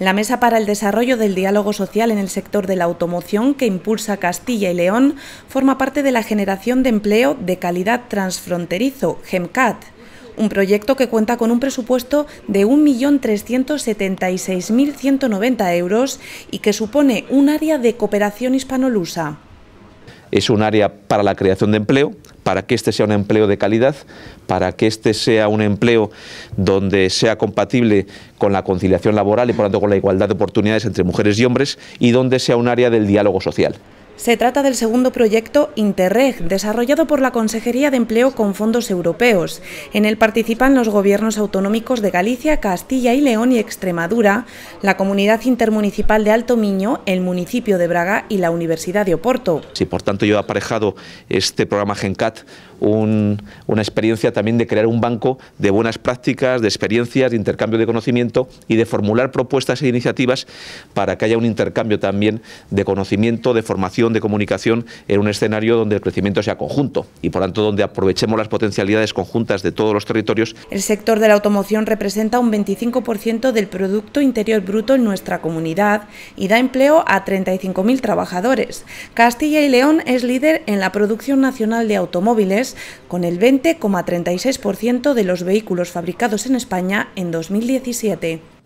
La Mesa para el Desarrollo del Diálogo Social en el sector de la automoción que impulsa Castilla y León forma parte de la generación de empleo de calidad transfronterizo, GEMCAT, un proyecto que cuenta con un presupuesto de 1.376.190 euros y que supone un área de cooperación hispanolusa. Es un área para la creación de empleo, para que este sea un empleo de calidad, para que este sea un empleo donde sea compatible con la conciliación laboral y por lo tanto con la igualdad de oportunidades entre mujeres y hombres y donde sea un área del diálogo social. Se trata del segundo proyecto Interreg, desarrollado por la Consejería de Empleo con fondos europeos. En él participan los gobiernos autonómicos de Galicia, Castilla y León y Extremadura, la Comunidad Intermunicipal de Alto Miño, el municipio de Braga y la Universidad de Oporto. Sí, por tanto, yo he aparejado este programa GENCAT una experiencia también de crear un banco de buenas prácticas, de experiencias, de intercambio de conocimiento y de formular propuestas e iniciativas para que haya un intercambio también de conocimiento, de formación de comunicación en un escenario donde el crecimiento sea conjunto y por tanto donde aprovechemos las potencialidades conjuntas de todos los territorios. El sector de la automoción representa un 25% del Producto Interior Bruto en nuestra comunidad y da empleo a 35.000 trabajadores. Castilla y León es líder en la producción nacional de automóviles con el 20,36% de los vehículos fabricados en España en 2017.